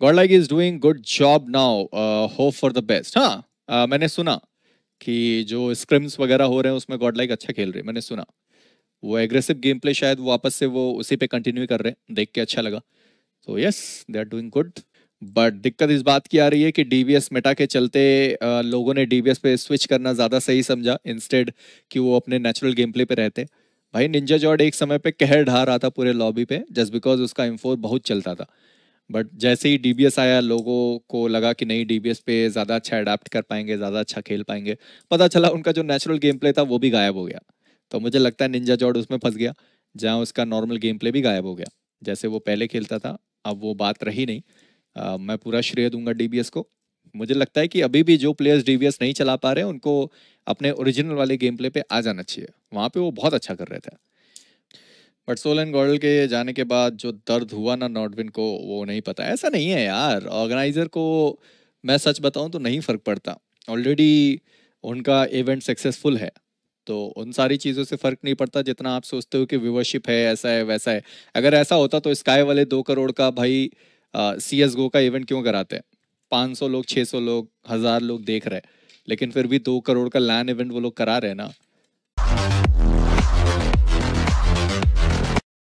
Godlike is doing good job now hope for the best हाँ uh, मैंने सुना कि जो स्क्रिम्स वगैरह हो रहे हैं उसमें गॉडलाइक अच्छा खेल रहे हैं मैंने सुना वो एग्रेसिव गेम प्ले शायद वापस से वो उसी पे कंटिन्यू कर रहे हैं देख के अच्छा लगा तो yes they are doing good but दिक्कत इस बात की आ रही है कि डी मेटा के चलते uh, लोगों ने डी पे स्विच करना ज़्यादा सही समझा इंस्टेड कि वो अपने नेचुरल गेम प्ले पे रहते भाई निंजा जॉर्ड एक समय पे कहर ढा रहा था पूरे लॉबी पे जस्ट बिकॉज उसका इम्फोर बहुत चलता था बट जैसे ही डी आया लोगों को लगा कि नहीं डी पे ज़्यादा अच्छा अडाप्ट कर पाएंगे ज़्यादा अच्छा खेल पाएंगे पता चला उनका जो नेचुरल गेम प्ले था वो भी गायब हो गया तो मुझे लगता है निंजा जॉर्ड उसमें फंस गया जहाँ उसका नॉर्मल गेम प्ले भी गायब हो गया जैसे वो पहले खेलता था अब वो बात रही नहीं आ, मैं पूरा श्रेय दूंगा डी को मुझे लगता है कि अभी भी जो प्लेयर्स डी नहीं चला पा रहे हैं उनको अपने ओरिजिनल वाले गेम प्ले पर आ जाना चाहिए वहाँ पर वो बहुत अच्छा कर रहे थे बट सोलन गॉडल के जाने के बाद जो दर्द हुआ ना नॉटविन को वो नहीं पता ऐसा नहीं है यार ऑर्गेनाइजर को मैं सच बताऊं तो नहीं फ़र्क पड़ता ऑलरेडी उनका इवेंट सक्सेसफुल है तो उन सारी चीज़ों से फ़र्क नहीं पड़ता जितना आप सोचते हो कि व्यूवरशिप है ऐसा है वैसा है अगर ऐसा होता तो स्काई वाले दो करोड़ का भाई सी एस गो का इवेंट क्यों कराते हैं पाँच सौ लोग छः सौ लोग हज़ार लोग देख रहे लेकिन फिर भी दो करोड़ का लैन इवेंट वो लोग करा रहे हैं ना